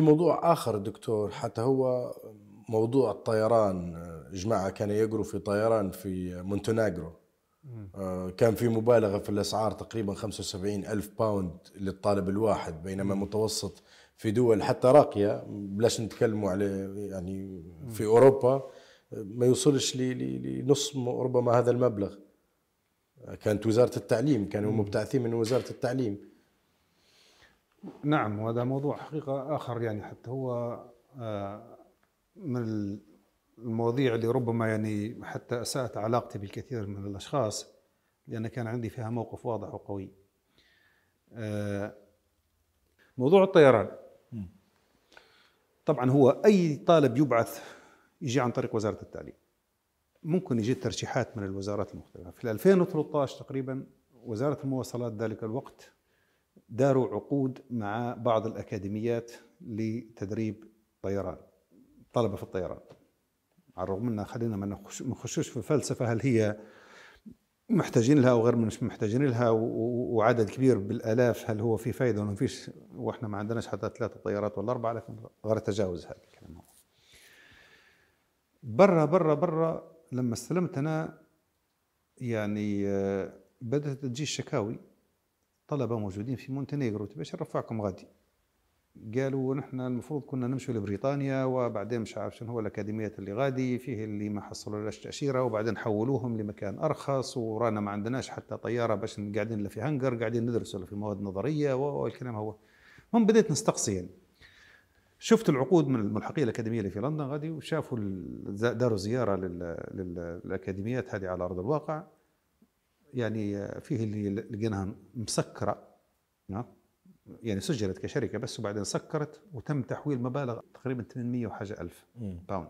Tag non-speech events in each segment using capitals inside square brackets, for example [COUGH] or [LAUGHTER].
في موضوع آخر دكتور حتى هو موضوع الطيران جماعة كانوا يقروا في طيران في مونتناغرو آه، كان في مبالغة في الأسعار تقريبا 75 ألف باوند للطالب الواحد بينما متوسط في دول حتى راقية بلاش نتكلموا على يعني في أوروبا ما يوصلش لنص ربما هذا المبلغ كانت وزارة التعليم كانوا مبتعثين من وزارة التعليم نعم وهذا موضوع حقيقة آخر يعني حتى هو آه، من المواضيع اللي ربما يعني حتى أساءت علاقتي بالكثير من الأشخاص لأن كان عندي فيها موقف واضح وقوي آه، موضوع الطيران طبعا هو أي طالب يبعث يجي عن طريق وزارة التعليم ممكن يجي ترشيحات من الوزارات المختلفة في 2013 تقريبا وزارة المواصلات ذلك الوقت داروا عقود مع بعض الأكاديميات لتدريب طيران طلبة في الطيران على الرغم أن خلينا ما نخشوش في الفلسفة هل هي محتاجين لها وغير مش محتاجين لها وعدد كبير بالالاف هل هو في فائده ولا ما فيش واحنا ما عندناش حتى ثلاثه طيارات ولا اربعه لكن غير تجاوز هذا الكلام برا برا برا لما استلمت انا يعني آه، بدات تجي الشكاوي طلبه موجودين في مونتينيغرو تبي نرفعكم غادي قالوا نحن المفروض كنا نمشوا لبريطانيا وبعدين مش عارف شنو هو الاكاديميات اللي غادي فيه اللي ما حصلوا لهاش تاشيره وبعدين حولوهم لمكان ارخص ورانا ما عندناش حتى طياره باش قاعدين في هنجر قاعدين ندرسوا في مواد نظريه والكلام هو هم بديت نستقصي يعني شفت العقود من الملحقيه الاكاديميه اللي في لندن غادي وشافوا داروا زياره للاكاديميات هذه على ارض الواقع يعني فيه اللي لقيناها مسكره يعني سجلت كشركه بس وبعدين سكرت وتم تحويل مبالغ تقريبا 800 وحاجه الف باوند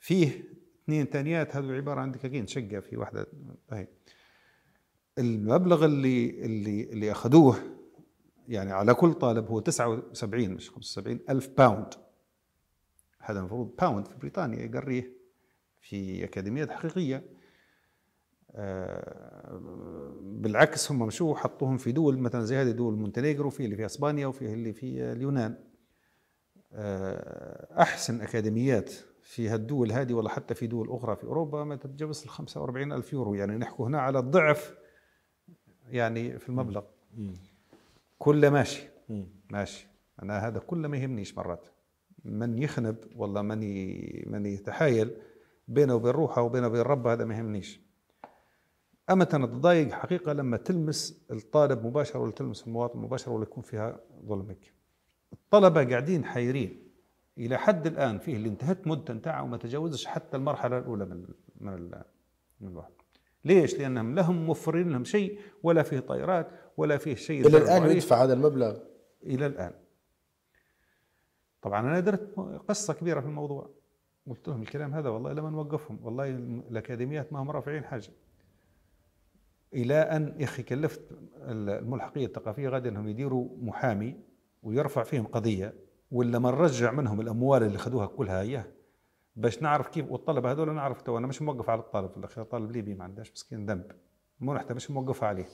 فيه اثنين ثانيات هذو عباره عن دكاكين شقه في واحده هي المبلغ اللي اللي اللي اخذوه يعني على كل طالب هو 79 مش 75 الف باوند هذا المفروض باوند في بريطانيا يقريه في اكاديميات حقيقيه آه، بالعكس هم مشوا حطوهم في دول مثلا زي هذه دول مونتينيغرو في اللي في اسبانيا وفي اللي في اليونان آه، احسن اكاديميات في هالدول هذه ولا حتى في دول اخرى في اوروبا ما تتجاوز ال 45 الف يورو يعني نحكوا هنا على الضعف يعني في المبلغ كل ماشي ماشي انا هذا كله ما يهمنيش مرات من يخنب ولا من من يتحايل بينه وبين روحه وبينه وبين ربه هذا ما يهمنيش اما تتضايق حقيقه لما تلمس الطالب مباشره ولا تلمس المواطن مباشره ولا يكون فيها ظلمك الطلبه قاعدين حيرين الى حد الان فيه اللي انتهت مده نتاعه وما تجاوزش حتى المرحله الاولى من من من الوحده ليش؟ لانهم لهم موفرين لهم شيء ولا فيه طائرات ولا فيه شيء الى الان يدفع هذا المبلغ الى الان طبعا انا درت قصه كبيره في الموضوع قلت لهم الكلام هذا والله لما نوقفهم والله الاكاديميات ما هم رافعين حاجه الى ان يا اخي كلفت الملحقيه الثقافيه غادي انهم يديروا محامي ويرفع فيهم قضيه ولا ما نرجع منهم الاموال اللي خذوها كلها اياه باش نعرف كيف والطلبه هذول نعرف تو انا مش موقف على الطالب في الاخير طالب ليبي ما عندهاش مسكين ذنب حتى مش موقف عليه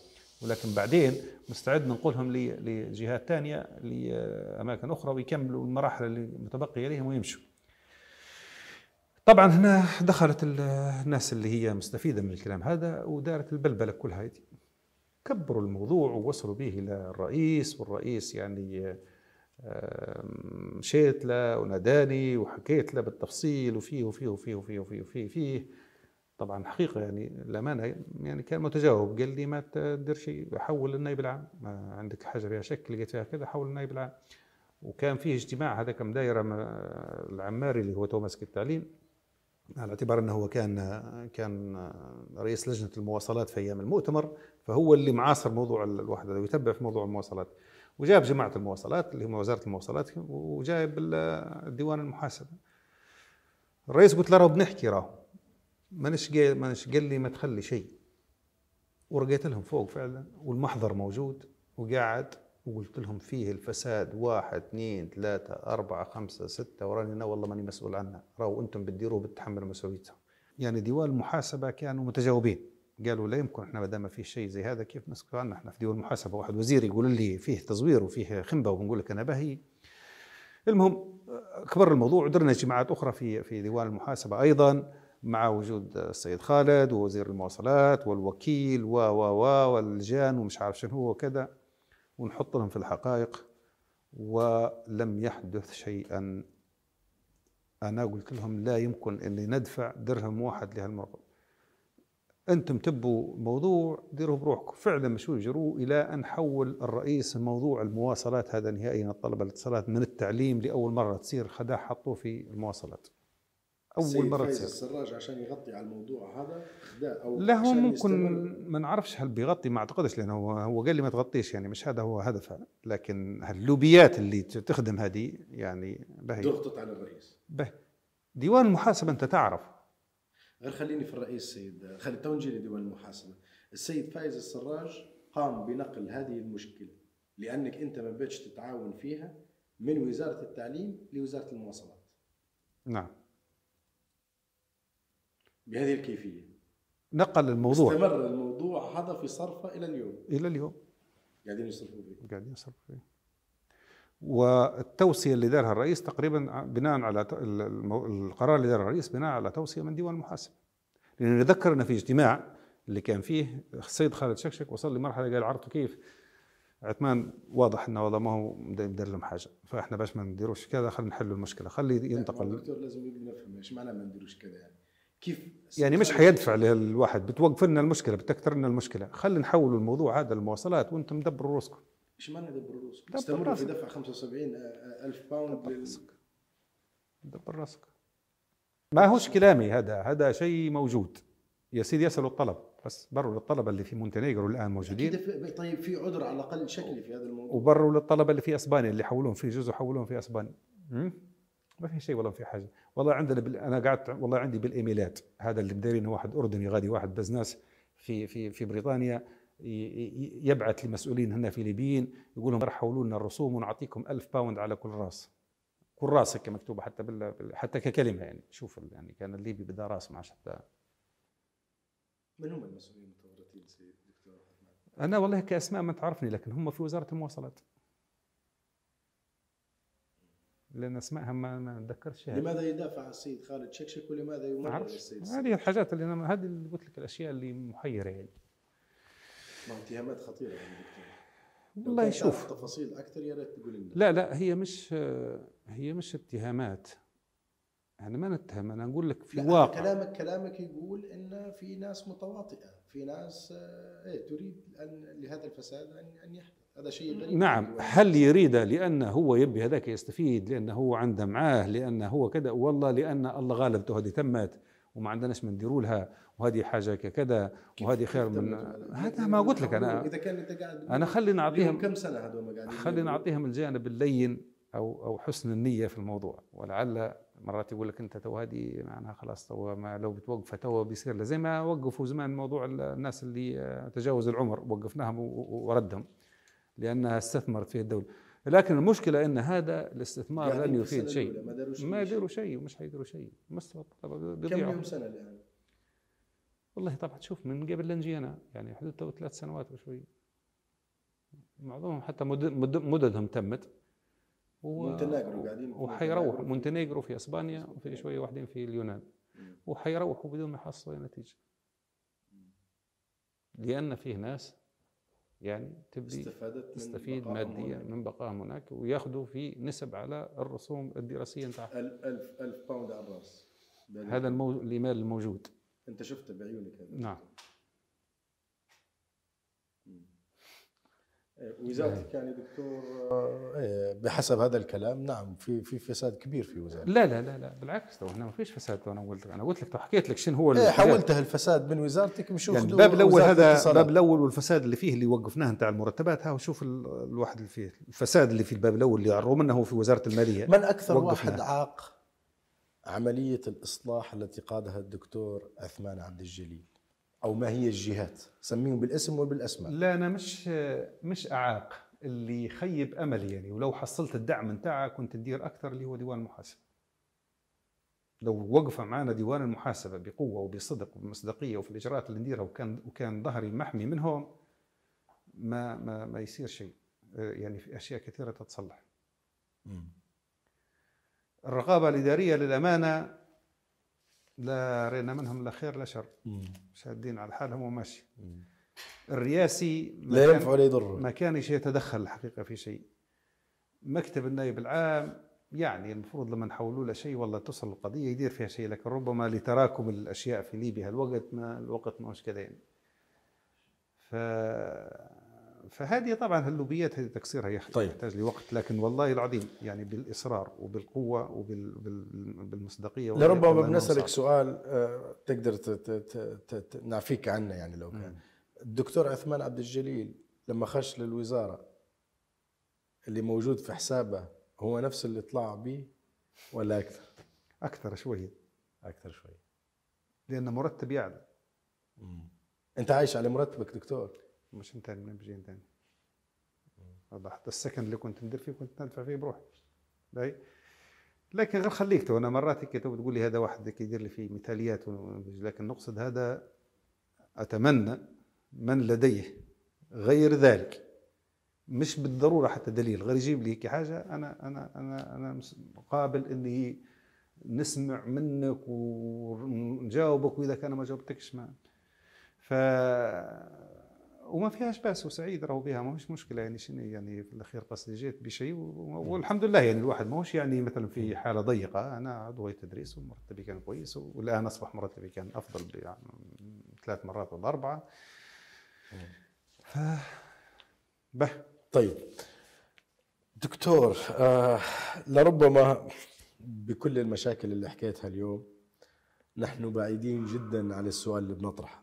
ولكن بعدين مستعد ننقلهم لجهات ثانيه لاماكن اخرى ويكملوا المراحل اللي متبقيه لهم ويمشوا طبعا هنا دخلت الناس اللي هي مستفيدة من الكلام هذا ودارت البلبلة كلها هذه كبروا الموضوع ووصلوا به إلى الرئيس والرئيس يعني مشيت له وناداني وحكيت له بالتفصيل وفيه وفيه وفيه وفيه وفيه وفيه, وفيه. طبعا حقيقه يعني الامانه يعني كان متجاوب قال لي ما تدير شيء حول للنائب العام ما عندك حاجه فيها شك لقيت فيها كذا حول للنائب العام وكان فيه اجتماع هذاك مدايره دايره آه، العماري اللي هو توماس ماسك التعليم على اعتبار انه هو كان كان رئيس لجنه المواصلات في ايام المؤتمر فهو اللي معاصر موضوع الواحد ويتبع في موضوع المواصلات وجاب جماعه المواصلات اللي هم وزاره المواصلات وجايب الديوان المحاسبه الرئيس قلت له راه بنحكي راه مانيش قال مانيش قال لي ما تخلي شيء ورقيت لهم فوق فعلا والمحضر موجود وقاعد وقلت لهم فيه الفساد واحد اثنين ثلاثة أربعة خمسة ستة وراني أنا والله ماني مسؤول عنها راو أنتم بتديروه بتتحملوا مسؤوليتها يعني ديوان المحاسبة كانوا متجاوبين قالوا لا يمكن احنا ما دام في شيء زي هذا كيف نسكت عنه احنا في ديوان المحاسبه واحد وزير يقول لي فيه تزوير وفيه خنبه وبنقول لك انا بهي المهم كبر الموضوع ودرنا اجتماعات اخرى في في ديوان المحاسبه ايضا مع وجود السيد خالد ووزير المواصلات والوكيل و و و واللجان ومش عارف شنو هو وكذا ونحط لهم في الحقائق ولم يحدث شيئا أنا قلت لهم لا يمكن أني ندفع درهم واحد لهالمرض أنتم تبوا موضوع ديروه بروحكم فعلا مشوا جروا إلى أن حول الرئيس موضوع المواصلات هذا نهائيا الطلبة الاتصالات من التعليم لأول مرة تصير خداع حطوه في المواصلات اول مره تصير السراج عشان يغطي على الموضوع هذا او لا هو ممكن ما نعرفش هل بيغطي ما اعتقدش لانه هو, هو قال لي ما تغطيش يعني مش هذا هو هدفها لكن اللوبيات اللي تخدم هذه يعني بهي ضغطت على الرئيس به ديوان المحاسبه انت تعرف غير خليني في الرئيس سيد خلي تو نجي لديوان المحاسبه السيد فايز السراج قام بنقل هذه المشكله لانك انت ما بديتش تتعاون فيها من وزاره التعليم لوزاره المواصلات نعم بهذه الكيفية نقل الموضوع استمر الموضوع هذا في صرفه إلى اليوم إلى اليوم قاعدين يصرفوا فيه قاعدين يصرفوا فيه والتوصيه اللي دارها الرئيس تقريبا بناء على القرار اللي دارها الرئيس بناء على توصيه من ديوان المحاسبه لأن نتذكر ان في اجتماع اللي كان فيه السيد خالد شكشك وصل لمرحله قال عرفت كيف عثمان واضح انه والله ما هو لهم حاجه فاحنا باش ما نديروش كذا خلينا نحل المشكله خلي ينتقل الدكتور لازم نفهم ايش معنى ما نديروش كذا يعني كيف يعني مش حيدفع للواحد بتوقف لنا المشكله بتكثر لنا المشكله خلينا نحول الموضوع هذا المواصلات وانتم دبروا راسكم ايش معنى دبروا راسكم؟ استمروا في دفع 75 آه، آه، الف باوند دبر راسك دبر راسك ما هوش كلامي هذا هذا شيء موجود يا سيدي يسألوا الطلب بس بروا للطلبة اللي في مونتينيغرو الآن موجودين في طيب في عذر على الأقل شكلي في هذا الموضوع وبروا للطلبة اللي في أسبانيا اللي حولوهم في جزء حولوهم في أسبانيا ما في شيء والله ما في حاجه والله عندنا بال... انا قعدت والله عندي بالايميلات هذا اللي مديرينه واحد اردني غادي واحد بزنس في في في بريطانيا يبعث لمسؤولين هنا في ليبيين يقول لهم حولوا لنا الرسوم ونعطيكم ألف باوند على كل راس كل راس هيك مكتوبه حتى بال... حتى ككلمه يعني شوف يعني كان الليبي بدا راس ما حتى من هم المسؤولين المتورطين سيد دكتور انا والله كاسماء ما تعرفني لكن هم في وزاره المواصلات لان اسمائها ما, ما اتذكرش لماذا يدافع عن السيد خالد شكشك ولماذا يمرر السيد هذه الحاجات اللي أنا هذه اللي قلت لك الاشياء اللي محيره يعني ما اتهامات خطيره يعني دكتور والله شوف تفاصيل اكثر يا ريت تقول لنا لا لا هي مش هي مش اتهامات احنا ما نتهم انا اقول لك في واقع كلامك كلامك يقول ان في ناس متواطئه في ناس آه، ايه تريد ان لهذا الفساد ان ان يحدث هذا شيء غريب نعم هل يريد لان هو يبي هذاك يستفيد لأنه هو عنده معاه لأنه هو كذا والله لأن الله غالبته هذه تمت وما عندناش من نديروا لها وهذه حاجه كذا وهذه خير من يعني هذا ما قلت لك انا اذا كان انت قاعد انا خلي نعطيهم كم سنه هذول قاعدين خلي نعطيهم الجانب اللين او او حسن النيه في الموضوع ولعل مرات يقول لك انت تو هذه معناها خلاص تو ما لو بتوقف تو بيصير زي ما وقفوا زمان موضوع الناس اللي آه، تجاوز العمر وقفناهم وردهم لأنها استثمرت فيه الدولة لكن المشكلة أن هذا الاستثمار يعني لن يفيد شيء ما داروا شيء ومش حيديروا شيء مستوى الطلبة كم يوم سنة الآن؟ والله طبعا تشوف من قبل لا نجي أنا يعني حدود تو ثلاث سنوات وشوي معظمهم حتى مددهم تمت و... مونتينيغرو قاعدين وحيروحوا مونتينيغرو في اسبانيا وفي شويه واحدين في اليونان وحيروحوا بدون ما يحصلوا نتيجه لان فيه ناس يعني تبدي استفادت تستفيد ماديا هناك. من بقائهم هناك وياخذوا في نسب على الرسوم الدراسيه نتاعهم 1000 1000 باوند على الراس هذا المو... المال الموجود انت شفته بعيونك هذا نعم وزارتك نعم. كان دكتور آه، إيه، بحسب هذا الكلام نعم في في فساد كبير في وزارتك لا لا لا لا بالعكس تو ما فيش فساد انا قلت انا قلت لك حكيت لك شنو هو إيه، حولته الفساد من وزارتك مشوف يعني الباب الاول هذا الباب الاول والفساد اللي فيه اللي وقفناه نتاع المرتبات ها وشوف الواحد اللي فيه الفساد اللي في الباب الاول اللي على منه في وزاره الماليه من اكثر واحد عاق عمليه الاصلاح التي قادها الدكتور عثمان عبد الجليل او ما هي الجهات سميهم بالاسم وبالاسماء لا انا مش مش اعاق اللي يخيب املي يعني ولو حصلت الدعم نتاعها كنت ندير اكثر اللي هو ديوان المحاسبه لو وقف معنا ديوان المحاسبه بقوه وبصدق وبمصداقيه وفي الاجراءات اللي نديرها وكان وكان ظهري محمي منهم ما ما ما يصير شيء يعني في اشياء كثيره تتصلح. الرقابه الاداريه للامانه لا رينا منهم لا خير لا شر شادين على حالهم وماشي الرئاسي لا ينفع ولا يضر ما كانش يتدخل الحقيقه في شيء مكتب النائب العام يعني المفروض لما نحولوا له شيء والله تصل القضيه يدير فيها شيء لكن ربما لتراكم الاشياء في ليبيا الوقت ما الوقت ماهوش كذا يعني ف فهذه طبعا اللوبيات هذه تكسيرها طيب. يحتاج طيب. لوقت لكن والله العظيم يعني بالاصرار وبالقوه وبالمصداقيه لربما بنسالك سؤال آه، تقدر نعفيك عنه يعني لو كان الدكتور عثمان عبد الجليل لما خش للوزاره اللي موجود في حسابه هو نفس اللي طلع به ولا اكثر؟ اكثر شويه اكثر شويه لان مرتب يعلى انت عايش على مرتبك دكتور مش انت من بجي انت وضحت السكن اللي كنت ندير فيه كنت ندفع فيه بروحي باي لكن غير خليك تو انا مرات كي تقول لي هذا واحد يدير لي فيه مثاليات لكن نقصد هذا اتمنى من لديه غير ذلك مش بالضروره حتى دليل غير يجيب لي حاجه انا انا انا انا قابل اني نسمع منك ونجاوبك واذا كان ما جاوبتكش ما ف وما فيهاش باس وسعيد راهو بها ماهوش مشكله يعني شنو يعني في الاخير قصدي جيت بشيء والحمد لله يعني الواحد ماهوش يعني مثلا في حاله ضيقه انا هيئه تدريس ومرتبي كان كويس والان اصبح مرتبي كان افضل يعني ثلاث مرات ولا اربعه ف به طيب دكتور آه لربما بكل المشاكل اللي حكيتها اليوم نحن بعيدين جدا عن السؤال اللي بنطرحه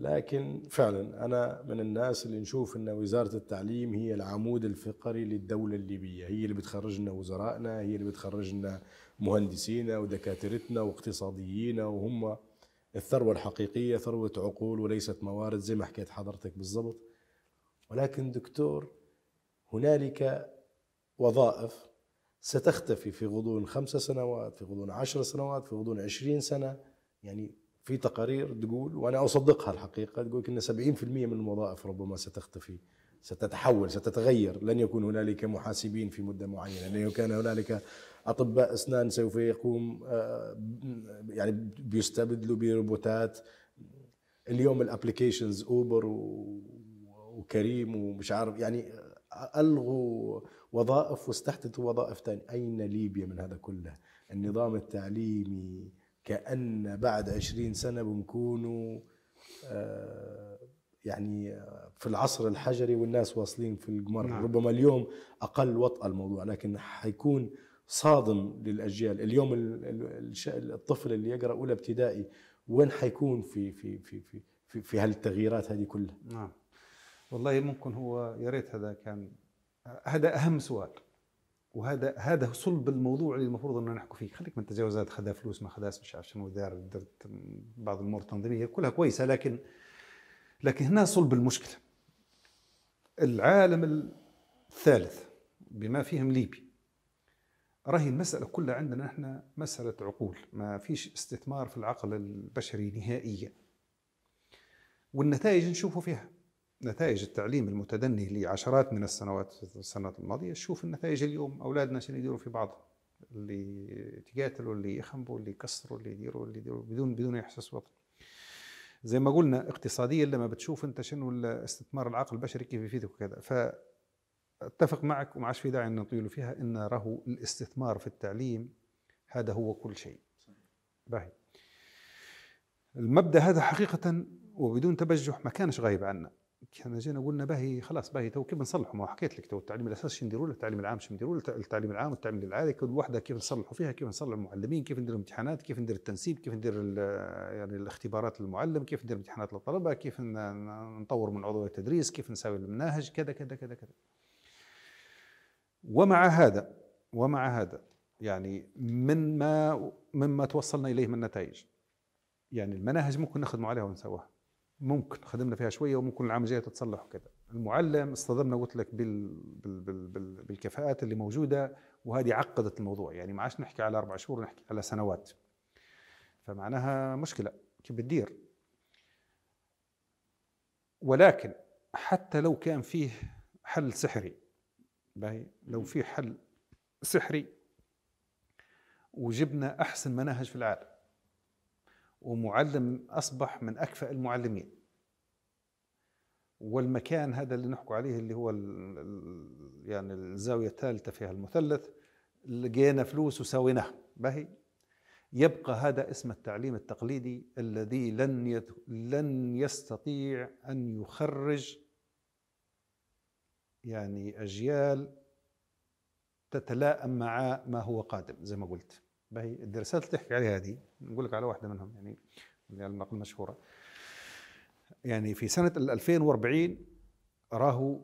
لكن فعلا أنا من الناس اللي نشوف أن وزارة التعليم هي العمود الفقري للدولة الليبية هي اللي بتخرج لنا وزرائنا هي اللي بتخرج لنا مهندسينا ودكاترتنا واقتصاديينا وهم الثروة الحقيقية ثروة عقول وليست موارد زي ما حكيت حضرتك بالضبط ولكن دكتور هنالك وظائف ستختفي في غضون خمس سنوات في غضون عشر سنوات في غضون عشرين سنة يعني في تقارير تقول وانا اصدقها الحقيقه تقول ان 70% من الوظائف ربما ستختفي ستتحول ستتغير لن يكون هنالك محاسبين في مده معينه لن يكون هنالك اطباء اسنان سوف يقوم آه، يعني بيستبدلوا بروبوتات اليوم الابلكيشنز اوبر وكريم ومش عارف يعني الغوا وظائف واستحدثوا وظائف ثانيه اين ليبيا من هذا كله النظام التعليمي كأن بعد عشرين سنة بنكونوا آه، يعني آه، في العصر الحجري والناس واصلين في القمر نعم. ربما اليوم أقل وطأة الموضوع لكن حيكون صادم للأجيال اليوم الطفل اللي يقرأ أولى ابتدائي وين حيكون في في في في في, في هالتغييرات هذه كلها نعم والله ممكن هو يا ريت هذا كان هذا أهم سؤال وهذا هذا صلب الموضوع اللي المفروض انه نحكوا فيه خليك من التجاوزات خذا فلوس ما خذاش مش عارف شنو دار درت بعض الامور التنظيميه كلها كويسه لكن لكن هنا صلب المشكله العالم الثالث بما فيهم ليبي راهي المسألة كلها عندنا نحن مسألة عقول ما فيش استثمار في العقل البشري نهائيا والنتائج نشوفوا فيها نتائج التعليم المتدني لعشرات من السنوات السنوات الماضيه شوف النتائج اليوم اولادنا شنو يديروا في بعضهم اللي يتقاتلوا اللي يخنبوا اللي يكسروا اللي يديروا اللي يديروا بدون بدون احساس وقت زي ما قلنا اقتصاديا لما بتشوف انت شنو استثمار العقل البشري كيف يفيدك وكذا ف اتفق معك وما عادش في داعي ان نطيل فيها ان راهو الاستثمار في التعليم هذا هو كل شيء باهي المبدا هذا حقيقه وبدون تبجح ما كانش غايب عنا كنا جينا قلنا باهي خلاص باهي تو كيف نصلحوا ما حكيت لك تو التعليم الاساسي شنو نديروا له التعليم العام شنو نديروا له التعليم العام والتعليم العالي كل وحده كيف نصلحوا فيها كيف نصلحوا المعلمين كيف ندير الامتحانات كيف ندير التنسيب كيف ندير يعني الاختبارات للمعلم كيف ندير امتحانات للطلبه كيف نطور من عضويه التدريس كيف نساوي المناهج كذا كذا كذا كذا ومع هذا ومع هذا يعني من ما مما توصلنا اليه من نتائج يعني المناهج ممكن نخدم عليها ونسواها ممكن خدمنا فيها شويه وممكن العام الجاي تتصلح وكذا المعلم اصطدمنا قلت لك بال... بال... بال... بال... بالكفاءات اللي موجوده وهذه عقدت الموضوع يعني ما عادش نحكي على اربع شهور نحكي على سنوات فمعناها مشكله كيف بتدير ولكن حتى لو كان فيه حل سحري باهي لو في حل سحري وجبنا احسن مناهج في العالم ومعلم أصبح من أكفأ المعلمين والمكان هذا اللي نحكوا عليه اللي هو يعني الزاوية الثالثة فيها المثلث لقينا فلوس وسويناه باهي يبقى هذا اسم التعليم التقليدي الذي لن لن يستطيع ان يخرج يعني اجيال تتلائم مع ما هو قادم زي ما قلت باهي الدراسات اللي تحكي عليها هذه نقول لك على واحده منهم يعني اللي المقال المشهوره يعني في سنه 2040 راهو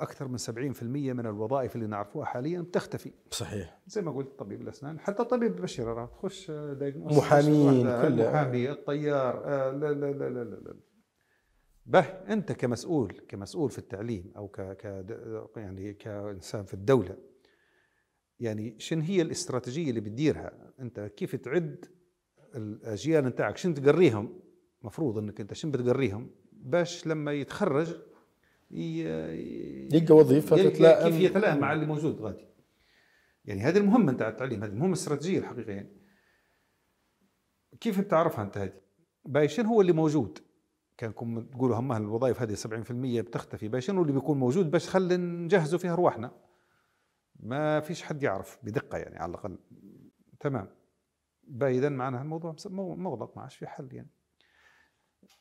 اكثر من 70% من الوظائف اللي نعرفوها حاليا بتختفي صحيح زي ما قلت طبيب الاسنان حتى طبيب بشير راه تخش محامين كل محامي الطيار آه، لا لا لا لا لا, لا. به انت كمسؤول كمسؤول في التعليم او ك يعني كانسان في الدوله يعني شن هي الاستراتيجيه اللي بتديرها انت كيف تعد الاجيال نتاعك شن تقريهم مفروض انك انت شن بتقريهم باش لما يتخرج يلقى وظيفه كيف يتلائم مع اللي موجود غادي يعني هذه المهمه نتاع التعليم هذه المهمه الاستراتيجيه الحقيقيه يعني كيف بتعرفها انت هذه باي شنو هو اللي موجود كانكم تقولوا هم الوظائف هذه 70% بتختفي باي شنو اللي بيكون موجود باش خلي نجهزوا فيها رواحنا ما فيش حد يعرف بدقه يعني على الاقل تمام بايدا معناها الموضوع مغلق ما عادش في حل يعني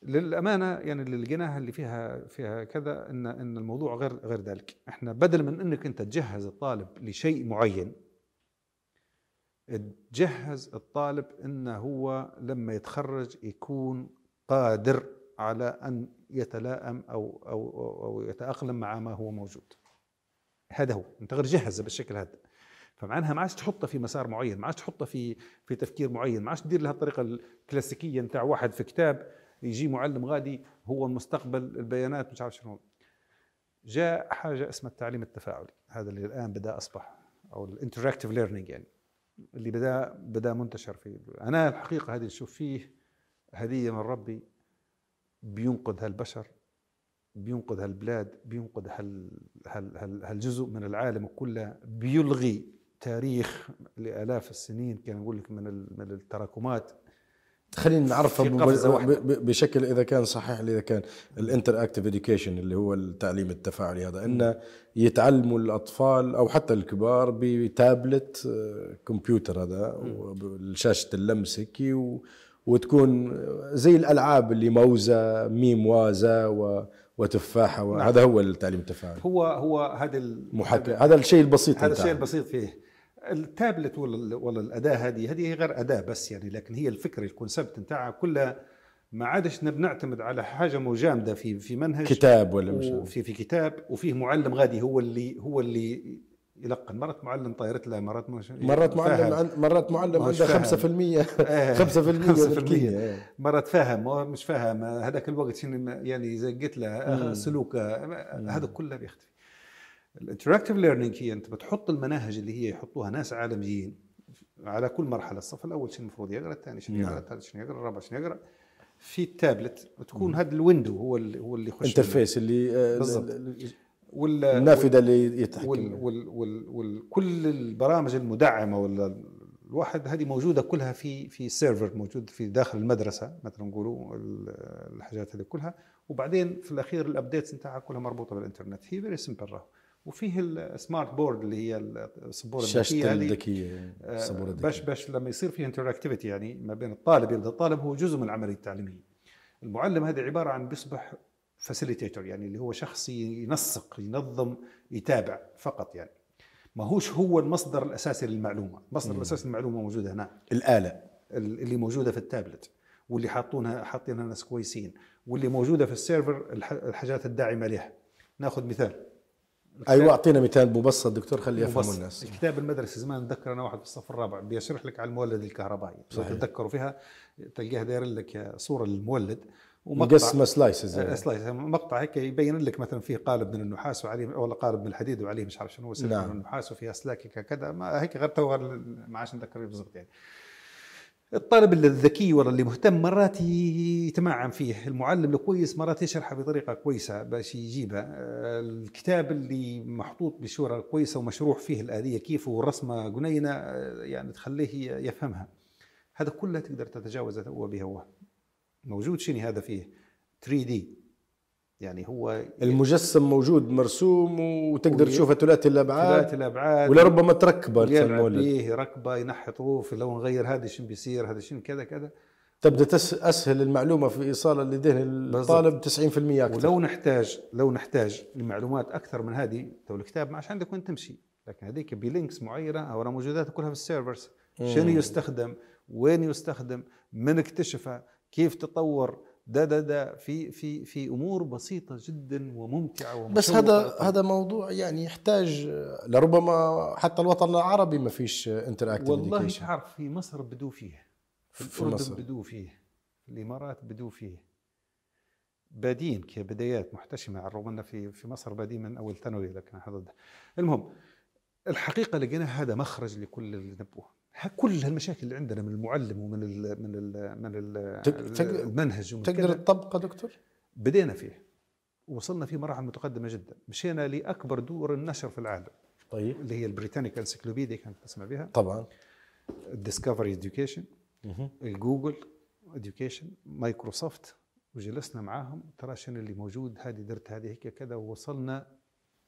للامانه يعني اللي لقيناها اللي فيها فيها كذا ان ان الموضوع غير غير ذلك احنا بدل من انك انت تجهز الطالب لشيء معين تجهز الطالب انه هو لما يتخرج يكون قادر على ان يتلائم او او او يتاقلم مع ما هو موجود هذا هو انت غير جهزه بالشكل هذا فمعناها ما عادش تحطها في مسار معين ما عادش تحطها في في تفكير معين ما عادش تدير لها الطريقه الكلاسيكيه نتاع واحد في كتاب يجي معلم غادي هو المستقبل البيانات مش عارف شنو جاء حاجه اسمها التعليم التفاعلي هذا اللي الان بدا اصبح او الانتراكتيف ليرنينج يعني اللي بدا بدا منتشر في انا الحقيقه هذه نشوف فيه هديه من ربي بينقذ هالبشر بينقذ هالبلاد بينقذ هال هال هال هالجزء من العالم كله بيلغي تاريخ لالاف السنين كان نقول لك من من التراكمات خلينا نعرفها بشكل اذا كان صحيح اذا كان الانتر اكتف اديوكيشن اللي هو التعليم التفاعلي هذا انه يتعلموا الاطفال او حتى الكبار بتابلت آه، كمبيوتر هذا شاشه اللمسكي وتكون زي الالعاب اللي موزه ميم وازا و وتفاحه وهذا نعم. هو التعليم التفاعلي هو هو هذا ال... هذا الشيء البسيط هذا الشيء البسيط فيه التابلت ولا ولا الاداه هذه هذه غير اداه بس يعني لكن هي الفكره الكونسبت نتاعها كلها ما عادش بنعتمد على حاجه مجامده في في منهج كتاب ولا مش في في كتاب وفيه معلم غادي هو اللي هو اللي يلقن مرات معلم طيرت له مرات مش مرات معلم عن... مرات معلم عنده 5% 5% 5% مرات فاهم مش فاهم هذاك الوقت يعني زقت له سلوكه هذا كله بيختفي الانتراكتيف ليرنينج هي انت بتحط المناهج اللي هي يحطوها ناس عالميين على كل مرحله الصف الاول شنو المفروض يقرا الثاني شنو يقرا نعم. الثالث شنو يقرا الرابع شنو يقرا في التابلت وتكون هذا الويندو هو اللي هو اللي يخش الانترفيس اللي آه، بالضبط وال النافذه اللي يتحكم وال وال وال وال كل البرامج المدعمه ولا الواحد هذه موجوده كلها في في سيرفر موجود في داخل المدرسه مثلا نقولوا الحاجات هذه كلها وبعدين في الاخير الابديتس نتاعها كلها مربوطه بالانترنت هي فيري سمبل راهو وفيه السمارت بورد اللي هي السبوره الذكيه الذكيه السبوره الذكيه باش باش لما يصير فيه انتراكتيفيتي يعني ما بين الطالب يبدا الطالب هو جزء من العمليه التعليميه المعلم هذا عباره عن بيصبح فاسيليتيتور يعني اللي هو شخص ينسق ينظم يتابع فقط يعني ما هوش هو المصدر الاساسي للمعلومه المصدر الاساسي للمعلومه موجوده هنا الاله اللي موجوده في التابلت واللي حاطونها حاطينها ناس كويسين واللي موجوده في السيرفر الحاجات الداعمه لها ناخذ مثال ايوه اعطينا مثال مبسط دكتور خلي يفهم الناس الكتاب المدرسي زمان اتذكر انا واحد في الصف الرابع بيشرح لك على المولد الكهربائي صحيح. تتذكروا فيها تلقاه داير لك صوره للمولد مقسمه سلايسز يعني. سلايس مقطع هيك يبين لك مثلا فيه قالب من النحاس وعليه ولا قالب من الحديد وعليه مش عارف شنو نعم. من النحاس وفيها اسلاك كذا ما هيك غير تو ما عادش نذكر بالضبط يعني الطالب الذكي ولا اللي مهتم مرات يتمعن فيه المعلم الكويس مرات يشرحه بطريقة كويسة باش يجيبها آه، الكتاب اللي محطوط بشورة كويسة ومشروح فيه الآلية كيف والرسمة قنينة آه، يعني تخليه يفهمها هذا كله تقدر تتجاوزه هو هو موجود شنو هذا فيه 3 دي يعني هو المجسم موجود مرسوم وتقدر تشوفه ثلاثي الابعاد ثلاثي الابعاد ولربما تركبه يلعب فيه ركبه ينحي طروف لو نغير هذا شنو بيصير هذا شنو كذا كذا تبدا اسهل المعلومه في ايصالها لذهن الطالب 90% اكثر ولو نحتاج لو نحتاج لمعلومات اكثر من هذه تو الكتاب ما عادش عندك وين تمشي لكن هذيك بلينكس معينه او موجودات كلها في السيرفرز شنو يستخدم وين يستخدم من اكتشفها كيف تطور دا دا دا في في في امور بسيطه جدا وممتعه ومشوقه بس هذا هذا موضوع يعني يحتاج لربما حتى الوطن العربي ما فيش انتراكتيف والله مش عارف في مصر بدو فيه في الاردن بدو فيه الامارات بدو فيه بادين كبدايات محتشمه على الرغم ان في في مصر بادين من اول ثانوي لكن هذا المهم الحقيقه لقينا هذا مخرج لكل النبوه كل هالمشاكل اللي عندنا من المعلم ومن ال من ال من ال تقدر المنهج ومن تقدر تطبقه دكتور؟ بدينا فيه وصلنا فيه مراحل متقدمه جدا مشينا لاكبر دور النشر في العالم طيب اللي هي البريتانيكا انسيكلوبيديا كانت تسمع بها طبعا الديسكفري اديوكيشن جوجل اديوكيشن مايكروسوفت وجلسنا معاهم ترى شنو اللي موجود هذه درت هذه هيك كذا ووصلنا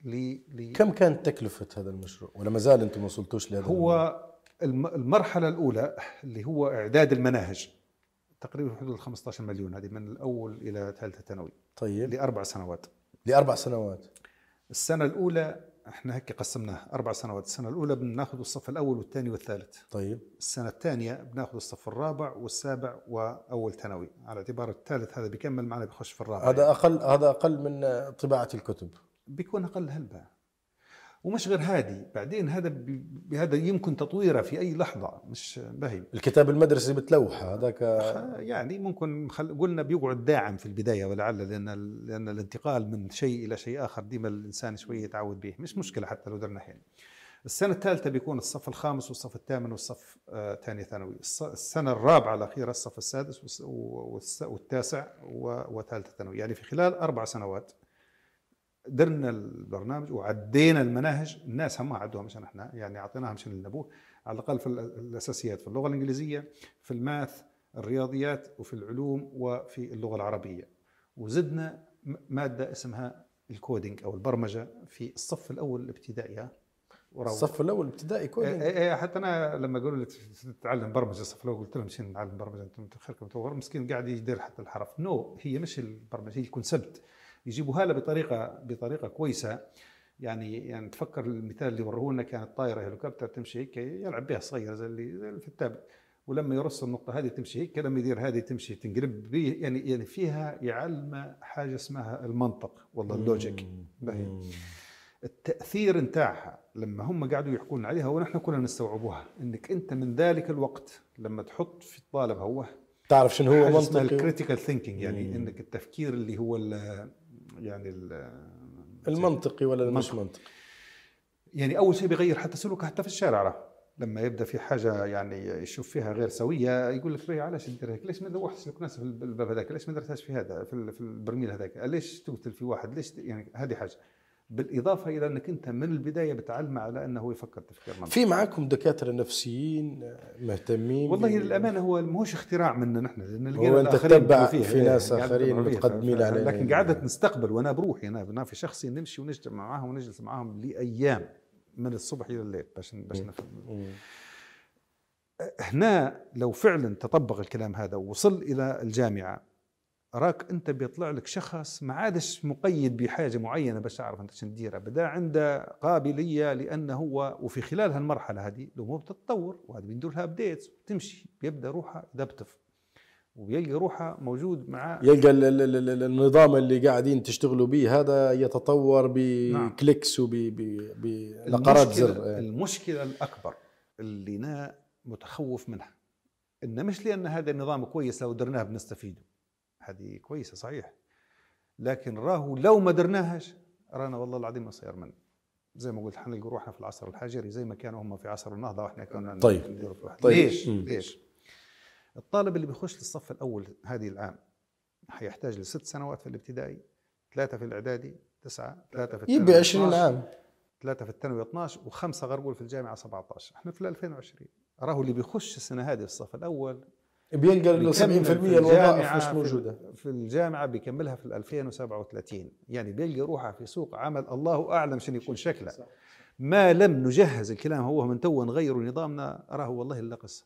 ل كم كانت تكلفه هذا المشروع ولا ما زال انتم ما وصلتوش لهذا هو المرحله الاولى اللي هو اعداد المناهج تقريبا حدود 15 مليون هذه من الاول الى ثالثه ثانوي طيب لاربع سنوات لاربع سنوات السنه الاولى احنا هيك قسمناها اربع سنوات السنه الاولى بناخذ الصف الاول والثاني والثالث طيب السنه الثانيه بناخذ الصف الرابع والسابع واول ثانوي على اعتبار الثالث هذا بيكمل معنا بيخش في الرابع هذا اقل هذا اقل من طباعه الكتب بيكون اقل هلبة ومش غير هادي بعدين هذا هذا يمكن تطويره في اي لحظه مش باهي الكتاب المدرسي بتلوح هذاك يعني ممكن خل... قلنا بيقعد داعم في البدايه ولعل لان لان الانتقال من شيء الى شيء اخر ديما الانسان شويه يتعود به مش مشكله حتى لو درنا حين السنة الثالثة بيكون الصف الخامس والصف الثامن والصف آه، ثاني ثانوي السنة الرابعة الأخيرة الصف السادس والتاسع وثالثة ثانوي يعني في خلال أربع سنوات درنا البرنامج وعدينا المناهج الناس هم عدوها مشان احنا يعني اعطيناها مشان النبوه على الاقل في الاساسيات في اللغه الانجليزيه في الماث الرياضيات وفي العلوم وفي اللغه العربيه وزدنا ماده اسمها الكودينج او البرمجه في الصف الاول الابتدائي الصف الاول الابتدائي كودينج اي إيه، إيه، حتى انا لما قالوا لي تتعلم برمجه الصف الاول قلت لهم شنو نتعلم برمجه انتم متاخركم متور مسكين قاعد يدير حتى الحرف نو no, هي مش البرمجه هي الكونسبت يجيبوها لها بطريقه بطريقه كويسه يعني يعني تفكر المثال اللي وروه لنا كانت طايره هليكوبتر تمشي هيك يلعب بها صغيره زي اللي زي التابل ولما يرص النقطه هذه تمشي هيك لما يدير هذه تمشي تنقلب به يعني يعني فيها يعلم حاجه اسمها المنطق والله اللوجيك التاثير نتاعها لما هم قعدوا يحكوا لنا عليها ونحن كنا نستوعبوها انك انت من ذلك الوقت لما تحط في الطالب هو تعرف شنو هو منطق الكريتيكال ثينكينج يعني انك التفكير اللي هو يعني المنطقي ولا المنطقي. مش منطقي يعني اول شيء بيغير حتى سلوكه حتى في الشارع لما يبدا في حاجه يعني يشوف فيها غير سويه يقول لك علاش ندير هيك؟ ليش ما ذوحتش الناس في الباب هذاك؟ ليش ما درتهاش في هذا في البرميل هذاك؟ ليش تقتل في واحد؟ ليش يعني هذه حاجه. بالاضافه الى انك انت من البدايه بتعلمه على انه يفكر تفكير منطقي. في معاكم دكاتره نفسيين مهتمين والله للامانه هو ماهوش اختراع منا نحن هو انت تتبع في إيه، ناس يعني اخرين متقدمين علينا لكن قعدت نستقبل وانا بروحي انا انا في شخصي نمشي ونجتمع معاهم ونجلس معاهم لايام من الصبح الى الليل باش باش نفهم هنا لو فعلا تطبق الكلام هذا ووصل الى الجامعه راك انت بيطلع لك شخص ما عادش مقيد بحاجه معينه باش تعرف انت شنو تديرها بدا عنده قابليه لانه هو وفي خلال هالمرحله هذه الامور تتطور وهذا بندير لها ابديتس تمشي بيبدا روحها دبتف ويلقى روحها موجود مع يلقى النظام اللي قاعدين تشتغلوا به هذا يتطور نعم. بكليكس نعم. وبلقرات زر يعني. المشكله الاكبر اللي انا متخوف منها انه مش لان هذا النظام كويس لو درناه بنستفيده هذه كويسه صحيح لكن راهو لو ما درناهاش رانا والله العظيم ما صير منا زي ما قلت حنلقوا روحنا في العصر الحجري زي ما كانوا هم في عصر النهضه واحنا كنا طيب طيب. ليش؟ ليش؟ الطالب اللي بيخش للصف الاول هذه العام حيحتاج لست سنوات في الابتدائي ثلاثه في الاعدادي تسعه ثلاثه في يبي 20 عام ثلاثه في الثانوي 12 وخمسه غرقول في الجامعه 17 احنا في 2020 راهو اللي بيخش السنه هذه الصف الاول بيلقى انه 70% الوظائف مش موجوده في الجامعه بيكملها في 2037 يعني بيلقى روحه في سوق عمل الله اعلم شنو يكون شكله ما لم نجهز الكلام هو من تو نغير نظامنا راه والله الا قصه